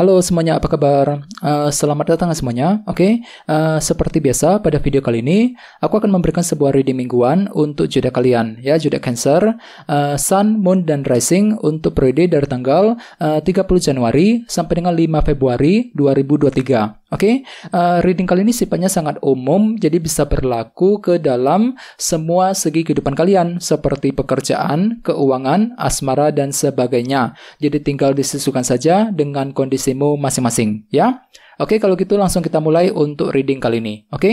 Halo semuanya, apa kabar? Uh, selamat datang semuanya. Oke, okay? uh, eh, seperti biasa pada video kali ini aku akan memberikan sebuah reading mingguan untuk jeda kalian ya, jeda Cancer, uh, Sun, Moon dan Rising untuk periode dari tanggal uh, 30 Januari sampai dengan 5 Februari 2023. Oke, okay? uh, reading kali ini sifatnya sangat umum, jadi bisa berlaku ke dalam semua segi kehidupan kalian, seperti pekerjaan, keuangan, asmara, dan sebagainya. Jadi tinggal disesuaikan saja dengan kondisi porsimu masing-masing, ya. Oke, kalau gitu langsung kita mulai untuk reading kali ini, oke?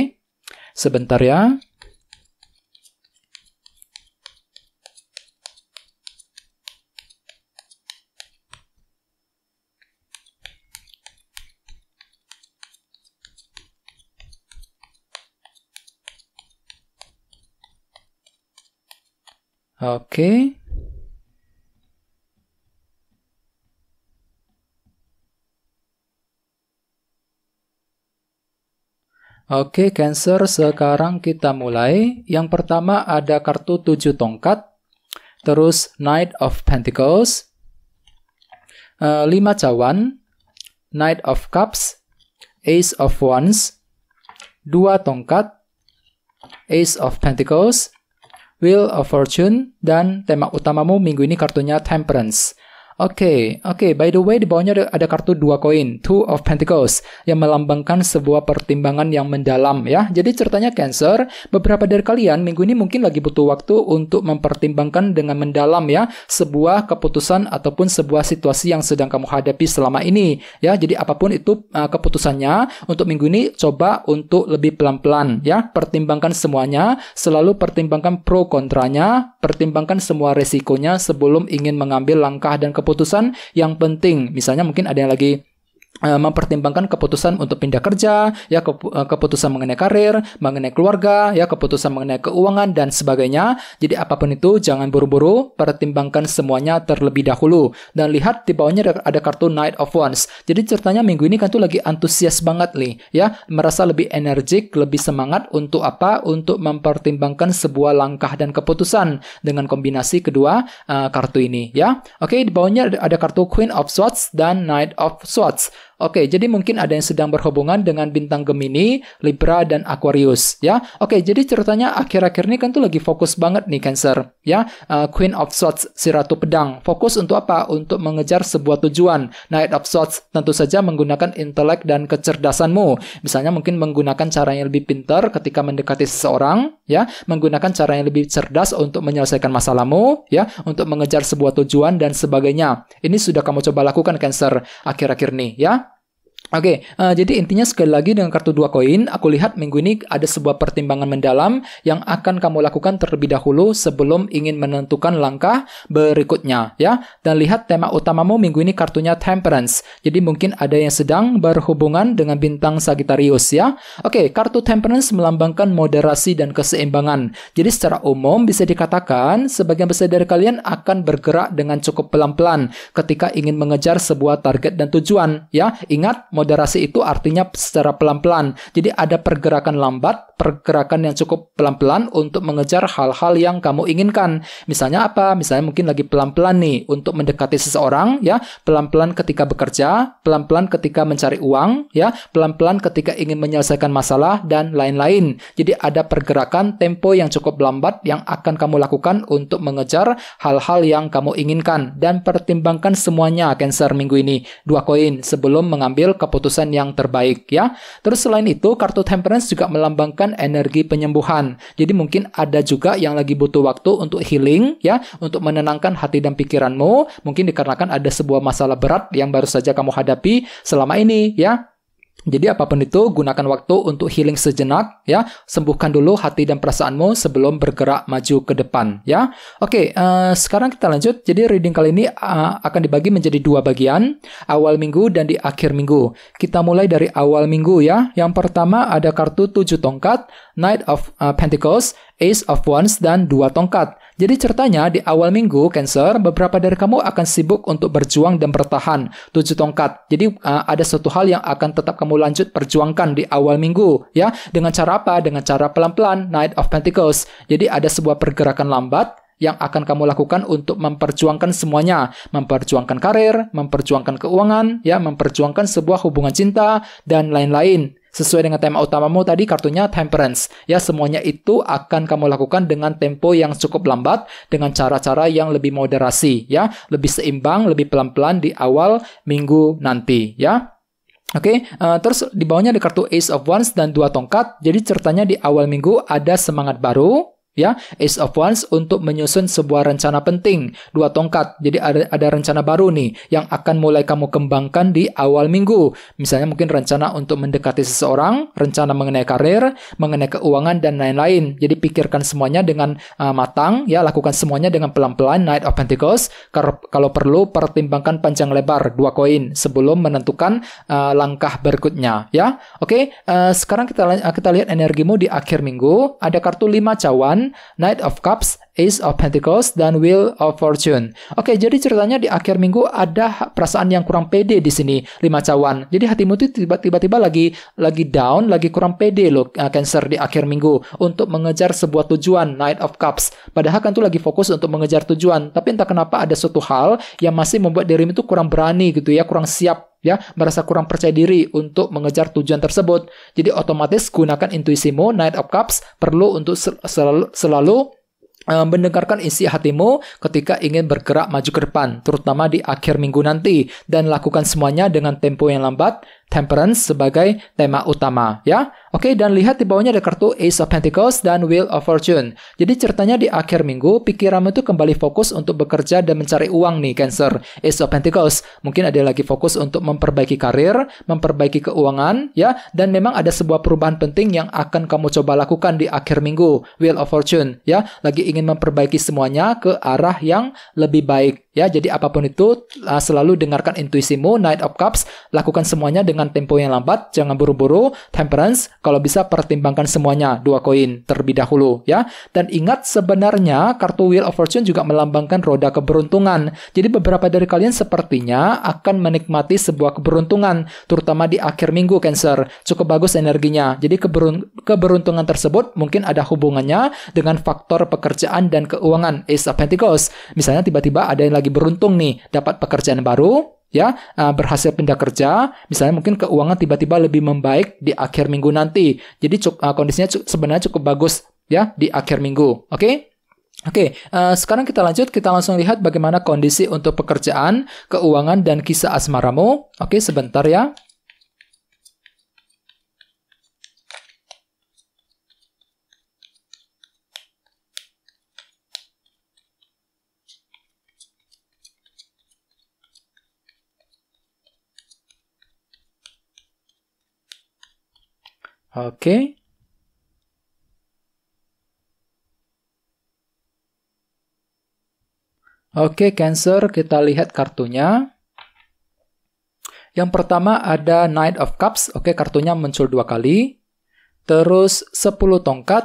Sebentar ya. Oke. Okay. Oke, Cancer, sekarang kita mulai. Yang pertama ada kartu tujuh tongkat, terus Knight of Pentacles, uh, lima cawan, Knight of Cups, Ace of Wands, dua tongkat, Ace of Pentacles, Wheel of Fortune, dan tema utamamu minggu ini kartunya Temperance. Oke, okay, oke. Okay. By the way, di bawahnya ada, ada kartu dua koin, Two of Pentacles, yang melambangkan sebuah pertimbangan yang mendalam ya. Jadi ceritanya Cancer, beberapa dari kalian minggu ini mungkin lagi butuh waktu untuk mempertimbangkan dengan mendalam ya sebuah keputusan ataupun sebuah situasi yang sedang kamu hadapi selama ini ya. Jadi apapun itu uh, keputusannya untuk minggu ini coba untuk lebih pelan-pelan ya. Pertimbangkan semuanya, selalu pertimbangkan pro kontranya, pertimbangkan semua resikonya sebelum ingin mengambil langkah dan keputusan keputusan yang penting. Misalnya mungkin ada yang lagi Eh, mempertimbangkan keputusan untuk pindah kerja, ya eh, keputusan mengenai karir, mengenai keluarga, ya keputusan mengenai keuangan dan sebagainya. Jadi apapun itu jangan buru-buru, pertimbangkan semuanya terlebih dahulu. Dan lihat di bawahnya ada, kartu Knight of Wands. Jadi ceritanya minggu ini kan tuh lagi antusias banget nih, ya merasa lebih energik, lebih semangat untuk apa? Untuk mempertimbangkan sebuah langkah dan keputusan dengan kombinasi kedua uh, kartu ini, ya. Oke, di bawahnya ada, ada kartu Queen of Swords dan Knight of Swords. Oke, jadi mungkin ada yang sedang berhubungan dengan bintang Gemini, Libra, dan Aquarius, ya. Oke, jadi ceritanya akhir-akhir ini kan tuh lagi fokus banget nih Cancer, ya. Uh, Queen of Swords, si Ratu Pedang. Fokus untuk apa? Untuk mengejar sebuah tujuan. Knight of Swords, tentu saja menggunakan intelek dan kecerdasanmu. Misalnya mungkin menggunakan cara yang lebih pintar ketika mendekati seseorang, ya. Menggunakan cara yang lebih cerdas untuk menyelesaikan masalahmu, ya. Untuk mengejar sebuah tujuan dan sebagainya. Ini sudah kamu coba lakukan Cancer akhir-akhir ini, ya. Oke, okay, uh, eh, jadi intinya sekali lagi dengan kartu dua koin, aku lihat minggu ini ada sebuah pertimbangan mendalam yang akan kamu lakukan terlebih dahulu sebelum ingin menentukan langkah berikutnya, ya. Dan lihat tema utamamu minggu ini kartunya Temperance. Jadi mungkin ada yang sedang berhubungan dengan bintang Sagittarius, ya. Oke, okay, kartu Temperance melambangkan moderasi dan keseimbangan. Jadi secara umum bisa dikatakan sebagian besar dari kalian akan bergerak dengan cukup pelan-pelan ketika ingin mengejar sebuah target dan tujuan, ya. Ingat Moderasi itu artinya secara pelan-pelan. Jadi ada pergerakan lambat, pergerakan yang cukup pelan-pelan untuk mengejar hal-hal yang kamu inginkan. Misalnya apa? Misalnya mungkin lagi pelan-pelan nih untuk mendekati seseorang ya, pelan-pelan ketika bekerja, pelan-pelan ketika mencari uang ya, pelan-pelan ketika ingin menyelesaikan masalah dan lain-lain. Jadi ada pergerakan tempo yang cukup lambat yang akan kamu lakukan untuk mengejar hal-hal yang kamu inginkan dan pertimbangkan semuanya Cancer minggu ini. Dua koin sebelum mengambil ke keputusan yang terbaik ya. Terus selain itu, kartu temperance juga melambangkan energi penyembuhan. Jadi mungkin ada juga yang lagi butuh waktu untuk healing ya, untuk menenangkan hati dan pikiranmu, mungkin dikarenakan ada sebuah masalah berat yang baru saja kamu hadapi selama ini ya jadi apapun itu, gunakan waktu untuk healing sejenak ya. Sembuhkan dulu hati dan perasaanmu sebelum bergerak maju ke depan ya. Oke, uh, sekarang kita lanjut. Jadi reading kali ini uh, akan dibagi menjadi dua bagian, awal minggu dan di akhir minggu. Kita mulai dari awal minggu ya. Yang pertama ada kartu tujuh tongkat, Knight of uh, Pentacles, Ace of Wands dan dua tongkat. Jadi ceritanya di awal minggu Cancer, beberapa dari kamu akan sibuk untuk berjuang dan bertahan tujuh tongkat. Jadi uh, ada satu hal yang akan tetap kamu lanjut perjuangkan di awal minggu ya. Dengan cara apa? Dengan cara pelan-pelan Knight of Pentacles. Jadi ada sebuah pergerakan lambat yang akan kamu lakukan untuk memperjuangkan semuanya, memperjuangkan karir, memperjuangkan keuangan, ya, memperjuangkan sebuah hubungan cinta dan lain-lain. Sesuai dengan tema utamamu tadi kartunya temperance. Ya, semuanya itu akan kamu lakukan dengan tempo yang cukup lambat dengan cara-cara yang lebih moderasi ya, lebih seimbang, lebih pelan-pelan di awal minggu nanti ya. Oke, okay, uh, eh, terus di bawahnya ada kartu Ace of Wands dan dua tongkat. Jadi ceritanya di awal minggu ada semangat baru, ya Ace of Wands untuk menyusun sebuah rencana penting dua tongkat jadi ada ada rencana baru nih yang akan mulai kamu kembangkan di awal minggu misalnya mungkin rencana untuk mendekati seseorang rencana mengenai karir mengenai keuangan dan lain-lain jadi pikirkan semuanya dengan uh, matang ya lakukan semuanya dengan pelan-pelan Knight of Pentacles kalau, perlu pertimbangkan panjang lebar dua koin sebelum menentukan uh, langkah berikutnya ya oke okay? uh, sekarang kita uh, kita lihat energimu di akhir minggu ada kartu lima cawan Knight of Cups, Ace of Pentacles, dan Wheel of Fortune. Oke, jadi ceritanya di akhir minggu ada perasaan yang kurang pede di sini, lima cawan. Jadi hatimu tuh tiba-tiba lagi lagi down, lagi kurang pede loh uh, Cancer di akhir minggu untuk mengejar sebuah tujuan Knight of Cups. Padahal kan tuh lagi fokus untuk mengejar tujuan, tapi entah kenapa ada suatu hal yang masih membuat dirimu itu kurang berani gitu ya, kurang siap ya merasa kurang percaya diri untuk mengejar tujuan tersebut. Jadi otomatis gunakan intuisimu Knight of Cups perlu untuk sel selalu selalu Eh, mendengarkan isi hatimu ketika ingin bergerak maju ke depan, terutama di akhir minggu nanti, dan lakukan semuanya dengan tempo yang lambat, temperance sebagai tema utama, ya. Oke, dan lihat di bawahnya ada kartu Ace of Pentacles dan Wheel of Fortune. Jadi ceritanya di akhir minggu, pikiranmu itu kembali fokus untuk bekerja dan mencari uang nih, Cancer. Ace of Pentacles, mungkin ada lagi fokus untuk memperbaiki karir, memperbaiki keuangan, ya, dan memang ada sebuah perubahan penting yang akan kamu coba lakukan di akhir minggu, Wheel of Fortune, ya. Lagi ingin ingin memperbaiki semuanya ke arah yang lebih baik ya. Jadi apapun itu uh, selalu dengarkan intuisimu Knight of Cups, lakukan semuanya dengan tempo yang lambat, jangan buru-buru. Temperance kalau bisa pertimbangkan semuanya dua koin terlebih dahulu ya. Dan ingat sebenarnya kartu Wheel of Fortune juga melambangkan roda keberuntungan. Jadi beberapa dari kalian sepertinya akan menikmati sebuah keberuntungan terutama di akhir minggu Cancer. Cukup bagus energinya. Jadi keberuntungan tersebut mungkin ada hubungannya dengan faktor pekerjaan pekerjaan dan keuangan is of Pentecost. Misalnya tiba-tiba ada yang lagi beruntung nih dapat pekerjaan baru, ya eh, berhasil pindah kerja misalnya mungkin keuangan tiba-tiba lebih membaik di akhir minggu nanti jadi eh, kondisinya sebenarnya cukup bagus ya di akhir minggu oke okay? Oke, okay, uh, eh, sekarang kita lanjut. Kita langsung lihat bagaimana kondisi untuk pekerjaan, keuangan, dan kisah asmaramu. Oke, okay, sebentar ya. Oke. Oke, Cancer, kita lihat kartunya. Yang pertama ada Knight of Cups. Oke, kartunya muncul dua kali. Terus 10 tongkat,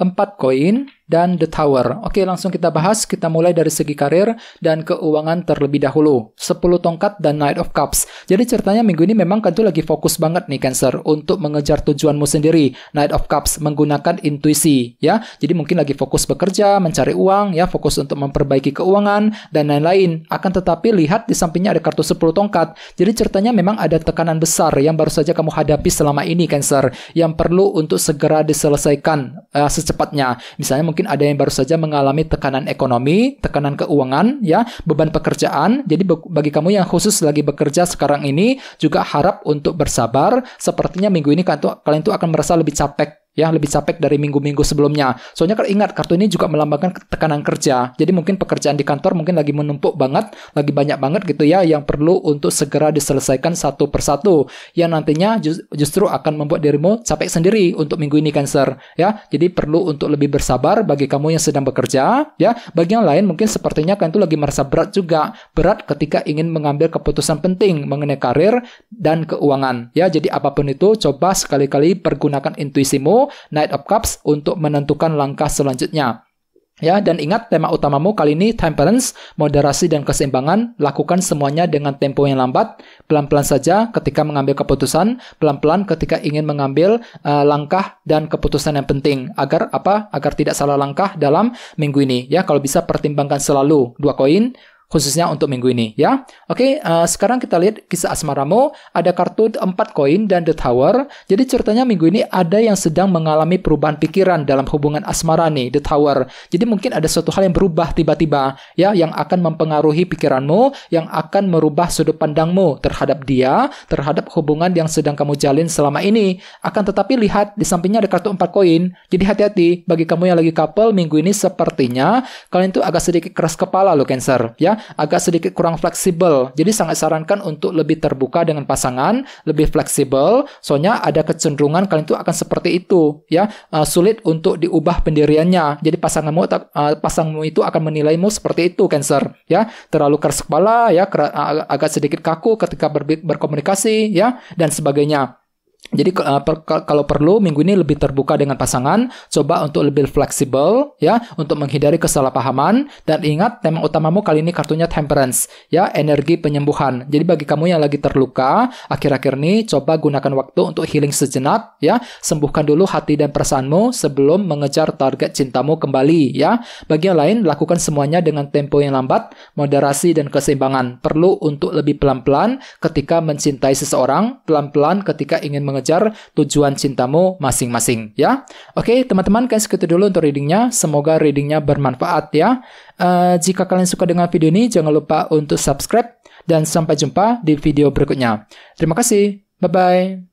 4 koin, dan The Tower. Oke, langsung kita bahas. Kita mulai dari segi karir dan keuangan terlebih dahulu. 10 tongkat dan Knight of Cups. Jadi ceritanya minggu ini memang kan tuh lagi fokus banget nih Cancer untuk mengejar tujuanmu sendiri. Knight of Cups menggunakan intuisi ya. Jadi mungkin lagi fokus bekerja, mencari uang ya, fokus untuk memperbaiki keuangan dan lain-lain. Akan tetapi lihat di sampingnya ada kartu 10 tongkat. Jadi ceritanya memang ada tekanan besar yang baru saja kamu hadapi selama ini Cancer yang perlu untuk segera diselesaikan uh, secepatnya. Misalnya mungkin mungkin ada yang baru saja mengalami tekanan ekonomi, tekanan keuangan, ya, beban pekerjaan. Jadi bagi kamu yang khusus lagi bekerja sekarang ini juga harap untuk bersabar. Sepertinya minggu ini kalian tuh, akan merasa lebih capek ya lebih capek dari minggu-minggu sebelumnya. Soalnya kalau ingat kartu ini juga melambangkan tekanan kerja. Jadi mungkin pekerjaan di kantor mungkin lagi menumpuk banget, lagi banyak banget gitu ya yang perlu untuk segera diselesaikan satu persatu yang nantinya justru akan membuat dirimu capek sendiri untuk minggu ini Cancer ya. Jadi perlu untuk lebih bersabar bagi kamu yang sedang bekerja ya. Bagi yang lain mungkin sepertinya kan itu lagi merasa berat juga. Berat ketika ingin mengambil keputusan penting mengenai karir dan keuangan ya. Jadi apapun itu coba sekali-kali pergunakan intuisimu Knight of Cups untuk menentukan langkah selanjutnya. Ya, dan ingat tema utamamu kali ini temperance, moderasi dan keseimbangan. Lakukan semuanya dengan tempo yang lambat, pelan-pelan saja ketika mengambil keputusan, pelan-pelan ketika ingin mengambil uh, langkah dan keputusan yang penting agar apa? Agar tidak salah langkah dalam minggu ini. Ya, kalau bisa pertimbangkan selalu dua koin khususnya untuk minggu ini ya. Oke, uh, sekarang kita lihat kisah asmaramu, ada kartu 4 koin dan The Tower. Jadi ceritanya minggu ini ada yang sedang mengalami perubahan pikiran dalam hubungan asmara nih, The Tower. Jadi mungkin ada suatu hal yang berubah tiba-tiba ya yang akan mempengaruhi pikiranmu, yang akan merubah sudut pandangmu terhadap dia, terhadap hubungan yang sedang kamu jalin selama ini. Akan tetapi lihat di sampingnya ada kartu 4 koin. Jadi hati-hati bagi kamu yang lagi couple minggu ini sepertinya kalian tuh agak sedikit keras kepala loh Cancer ya agak sedikit kurang fleksibel. Jadi sangat sarankan untuk lebih terbuka dengan pasangan, lebih fleksibel. Soalnya ada kecenderungan kalian itu akan seperti itu, ya. Uh, sulit untuk diubah pendiriannya. Jadi pasanganmu uh, pasanganmu itu akan menilaimu seperti itu, Cancer, ya. Terlalu keras kepala, ya, eh, agak sedikit kaku ketika ber berkomunikasi, ya, dan sebagainya. Jadi eh, kalau perlu minggu ini lebih terbuka dengan pasangan, coba untuk lebih fleksibel ya, untuk menghindari kesalahpahaman dan ingat tema utamamu kali ini kartunya temperance ya, energi penyembuhan. Jadi bagi kamu yang lagi terluka, akhir-akhir ini coba gunakan waktu untuk healing sejenak ya, sembuhkan dulu hati dan perasaanmu sebelum mengejar target cintamu kembali ya. Bagi yang lain lakukan semuanya dengan tempo yang lambat, moderasi dan keseimbangan. Perlu untuk lebih pelan-pelan ketika mencintai seseorang, pelan-pelan ketika ingin mengejar mengejar tujuan cintamu masing-masing ya. Oke, teman-teman guys segitu dulu untuk readingnya. Semoga readingnya bermanfaat ya. Uh, jika kalian suka dengan video ini jangan lupa untuk subscribe dan sampai jumpa di video berikutnya. Terima kasih. Bye bye.